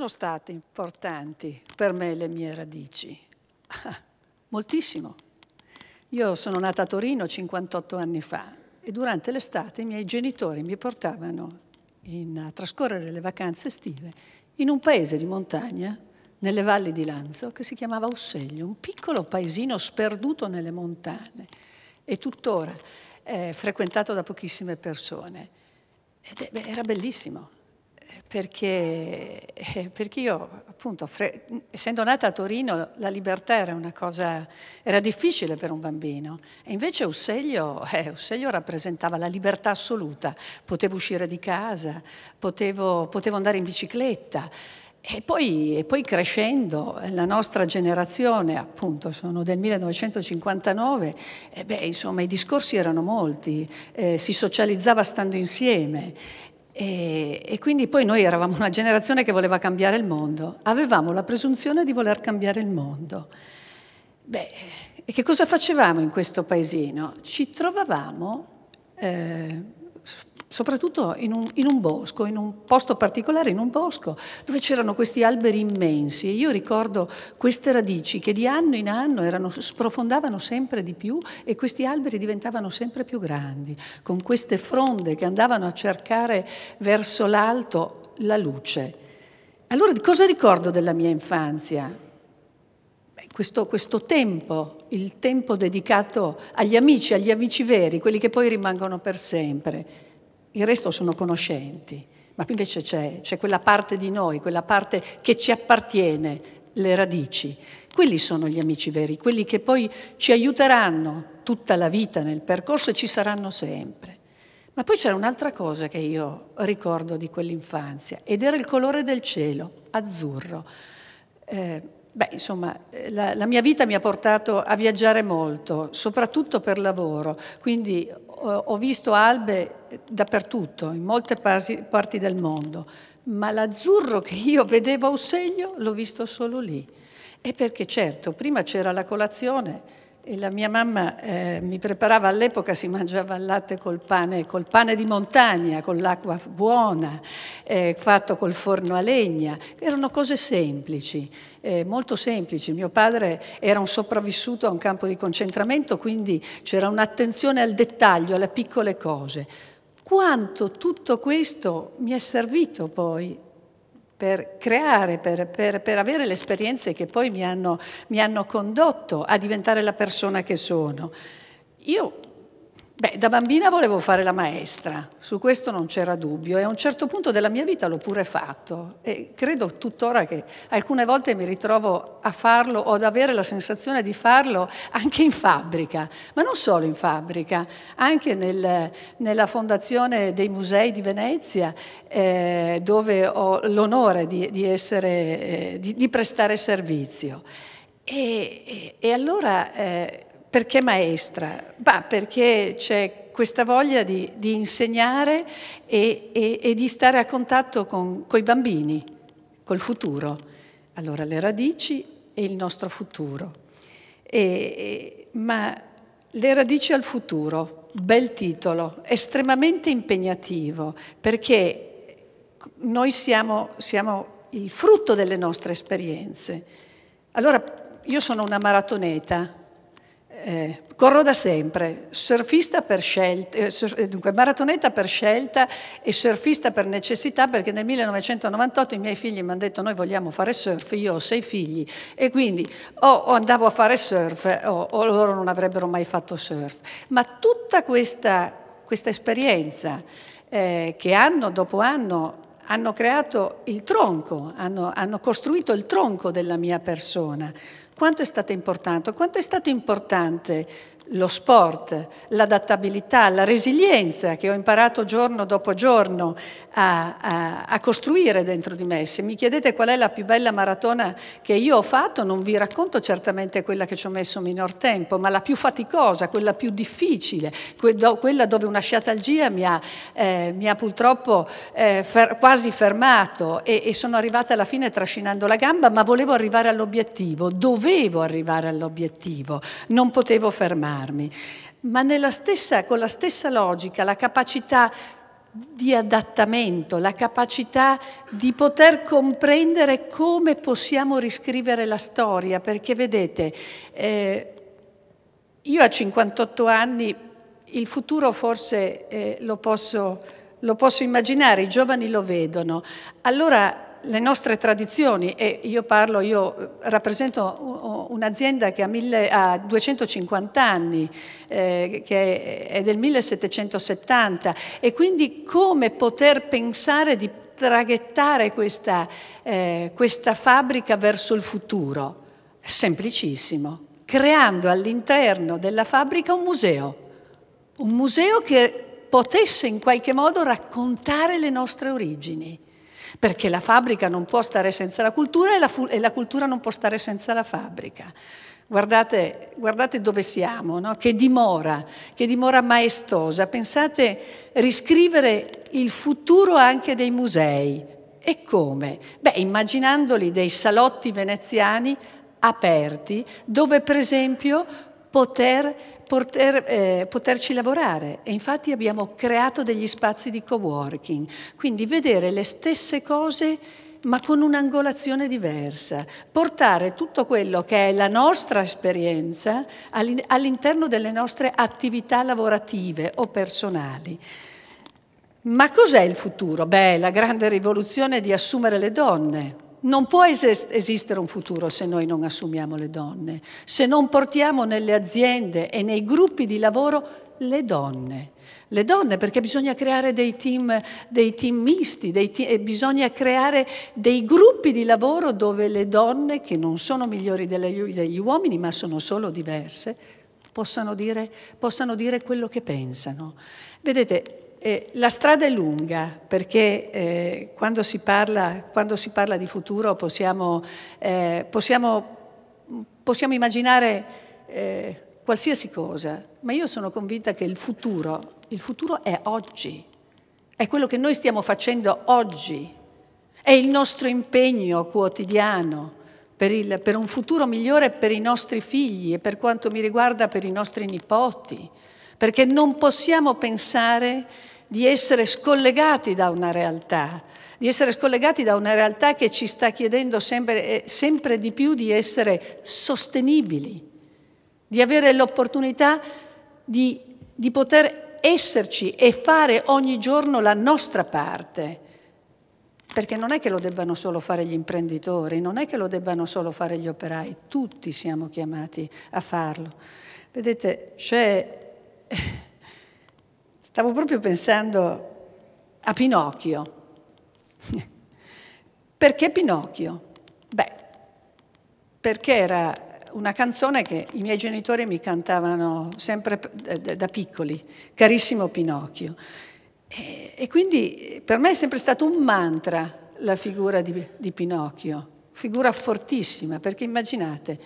sono state importanti per me le mie radici? Moltissimo. Io sono nata a Torino 58 anni fa e durante l'estate i miei genitori mi portavano in, a trascorrere le vacanze estive in un paese di montagna nelle valli di Lanzo che si chiamava Osseglio, un piccolo paesino sperduto nelle montagne e tuttora eh, frequentato da pochissime persone. Ed, beh, era bellissimo perché, eh, perché io appunto, fre- essendo nata a Torino, la libertà era una cosa, era difficile per un bambino. E invece Usseglio, eh, Usseglio rappresentava la libertà assoluta, potevo uscire di casa, potevo, potevo andare in bicicletta. E poi, e poi, crescendo, la nostra generazione, appunto, sono del 1959, beh, insomma, i discorsi erano molti, eh, si socializzava stando insieme e, e, quindi poi noi eravamo una generazione che voleva cambiare il mondo, avevamo la presunzione di voler cambiare il mondo. Beh, e che cosa facevamo in questo paesino? Ci trovavamo eh, soprattutto in un, in un, bosco, in un posto particolare, in un bosco, dove c'erano questi alberi immensi e io ricordo queste radici che di anno in anno erano, sprofondavano sempre di più e questi alberi diventavano sempre più grandi, con queste fronde che andavano a cercare verso l'alto la luce. Allora cosa ricordo della mia infanzia? Beh, questo, questo tempo, il tempo dedicato agli amici, agli amici veri, quelli che poi rimangono per sempre il resto sono conoscenti, ma qui invece c'è, c'è quella parte di noi, quella parte che ci appartiene, le radici. Quelli sono gli amici veri, quelli che poi ci aiuteranno tutta la vita nel percorso e ci saranno sempre. Ma poi c'era un'altra cosa che io ricordo di quell'infanzia ed era il colore del cielo, azzurro. Eh, beh, insomma, la, la, mia vita mi ha portato a viaggiare molto, soprattutto per lavoro, quindi ho visto albe dappertutto, in molte parti del mondo, ma l'azzurro che io vedevo a Osseglio l'ho visto solo lì. E perché certo, prima c'era la colazione, e la mia mamma eh, mi preparava all'epoca, si mangiava il latte col pane, col pane di montagna, con l'acqua buona, eh, fatto col forno a legna. Erano cose semplici, eh, molto semplici. Mio padre era un sopravvissuto a un campo di concentramento, quindi c'era un'attenzione al dettaglio, alle piccole cose. Quanto tutto questo mi è servito poi per creare, per, per, per, avere le esperienze che poi mi hanno, mi hanno condotto a diventare la persona che sono. Io Beh, da bambina volevo fare la maestra, su questo non c'era dubbio e a un certo punto della mia vita l'ho pure fatto e credo tuttora che alcune volte mi ritrovo a farlo o ad avere la sensazione di farlo anche in fabbrica, ma non solo in fabbrica, anche nel, nella fondazione dei musei di Venezia eh, dove ho l'onore di, di, essere, eh, di, di prestare servizio. E, e, e allora... Eh, perché maestra? Bah, perché c'è questa voglia di, di insegnare e, e, e, di stare a contatto con i bambini, col futuro. Allora, le radici e il nostro futuro. E, ma le radici al futuro, bel titolo, estremamente impegnativo, perché noi siamo, siamo il frutto delle nostre esperienze. Allora, io sono una maratoneta, eh, corro da sempre, surfista per scelta, eh, sur, eh, dunque maratoneta per scelta e surfista per necessità perché nel 1998 i miei figli mi hanno detto noi vogliamo fare surf, io ho sei figli e quindi o, o andavo a fare surf o, o, loro non avrebbero mai fatto surf. Ma tutta questa, questa esperienza eh, che anno dopo anno hanno creato il tronco, hanno, hanno costruito il tronco della mia persona quanto è stato importante? Quanto è stato importante lo sport, l'adattabilità, la resilienza che ho imparato giorno dopo giorno a, a, a, costruire dentro di me. Se mi chiedete qual è la più bella maratona che io ho fatto, non vi racconto certamente quella che ci ho messo minor tempo, ma la più faticosa, quella più difficile, quella dove una sciatalgia mi ha, eh, mi ha purtroppo eh, fer quasi fermato e, e sono arrivata alla fine trascinando la gamba, ma volevo arrivare all'obiettivo, dovevo arrivare all'obiettivo, non potevo fermarmi ma nella stessa, con la stessa logica, la capacità di adattamento, la capacità di poter comprendere come possiamo riscrivere la storia, perché vedete, eh, io a 58 anni il futuro forse eh, lo, posso, lo posso immaginare, i giovani lo vedono, allora le nostre tradizioni, e io parlo, io eh, rappresento un'azienda che ha, mille, ha, 250 anni, eh, che è del 1770, e quindi come poter pensare di traghettare questa, eh, questa fabbrica verso il futuro? Semplicissimo, creando all'interno della fabbrica un museo, un museo che potesse in qualche modo raccontare le nostre origini perché la fabbrica non può stare senza la cultura e la, e la cultura non può stare senza la fabbrica. Guardate, guardate dove siamo, no? che dimora, che dimora maestosa. Pensate riscrivere il futuro anche dei musei. E come? Beh, immaginandoli dei salotti veneziani aperti dove per esempio poter poter, eh, poterci lavorare e infatti abbiamo creato degli spazi di co-working, quindi vedere le stesse cose ma con un'angolazione diversa, portare tutto quello che è la nostra esperienza all'interno delle nostre attività lavorative o personali. Ma cos'è il futuro? Beh, la grande rivoluzione di assumere le donne, non può esistere un futuro se noi non assumiamo le donne, se non portiamo nelle aziende e nei gruppi di lavoro le donne. Le donne perché bisogna creare dei team, dei team misti, dei team, e bisogna creare dei gruppi di lavoro dove le donne, che non sono migliori delle, degli uomini ma sono solo diverse, possano dire, possano dire quello che pensano. Vedete, eh, la strada è lunga perché eh, quando, si parla, quando, si parla, di futuro possiamo, eh, possiamo, possiamo immaginare eh, qualsiasi cosa, ma io sono convinta che il futuro, il futuro è oggi, è quello che noi stiamo facendo oggi, è il nostro impegno quotidiano. Per, il, per un futuro migliore per i nostri figli e per quanto mi riguarda per i nostri nipoti perché non possiamo pensare di essere scollegati da una realtà, di essere scollegati da una realtà che ci sta chiedendo sempre, sempre di più di essere sostenibili, di avere l'opportunità di, di poter esserci e fare ogni giorno la nostra parte. Perché non è che lo debbano solo fare gli imprenditori, non è che lo debbano solo fare gli operai, tutti siamo chiamati a farlo. Vedete, c'è Stavo proprio pensando a Pinocchio. Perché Pinocchio? Beh, perché era una canzone che i miei genitori mi cantavano sempre da piccoli, carissimo Pinocchio. E, quindi per me è sempre stato un mantra la figura di, di Pinocchio, figura fortissima, perché immaginate,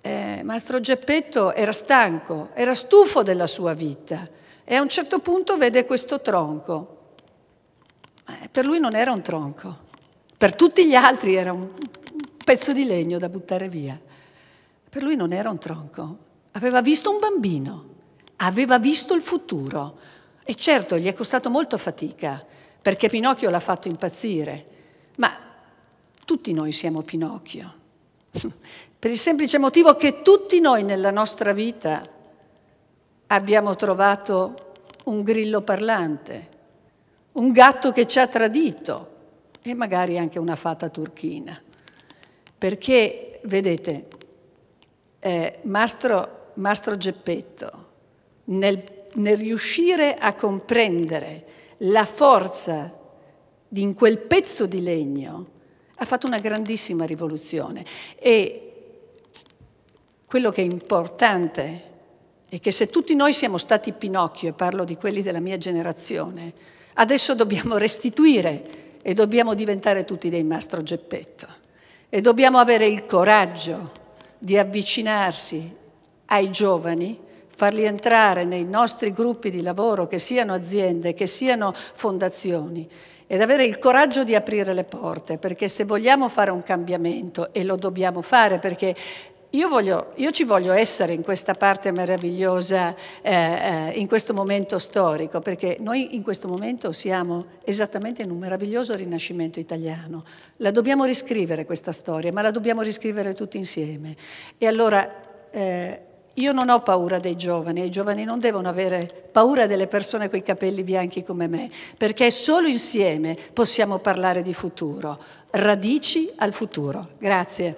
eh, Mastro Geppetto era stanco, era stufo della sua vita e a un certo punto vede questo tronco. Eh, per lui non era un tronco, per tutti gli altri era un pezzo di legno da buttare via. Per lui non era un tronco, aveva visto un bambino, aveva visto il futuro e certo gli è costato molto fatica perché Pinocchio l'ha fatto impazzire, ma tutti noi siamo Pinocchio per il semplice motivo che tutti noi nella nostra vita abbiamo trovato un grillo parlante, un gatto che ci ha tradito e magari anche una fata turchina. Perché, vedete, eh, Mastro, Mastro, Geppetto, nel, nel riuscire a comprendere la forza di in quel pezzo di legno, ha fatto una grandissima rivoluzione e quello che è importante è che se tutti noi siamo stati Pinocchio, e parlo di quelli della mia generazione, adesso dobbiamo restituire e dobbiamo diventare tutti dei mastro Geppetto e dobbiamo avere il coraggio di avvicinarsi ai giovani, farli entrare nei nostri gruppi di lavoro, che siano aziende, che siano fondazioni, ed avere il coraggio di aprire le porte, perché se vogliamo fare un cambiamento, e lo dobbiamo fare perché io, voglio, io, ci voglio essere in questa parte meravigliosa, eh, eh, in questo momento storico, perché noi in questo momento siamo esattamente in un meraviglioso rinascimento italiano. La dobbiamo riscrivere questa storia, ma la dobbiamo riscrivere tutti insieme. E allora eh, io non ho paura dei giovani, i giovani non devono avere paura delle persone con i capelli bianchi come me, perché solo insieme possiamo parlare di futuro, radici al futuro. Grazie.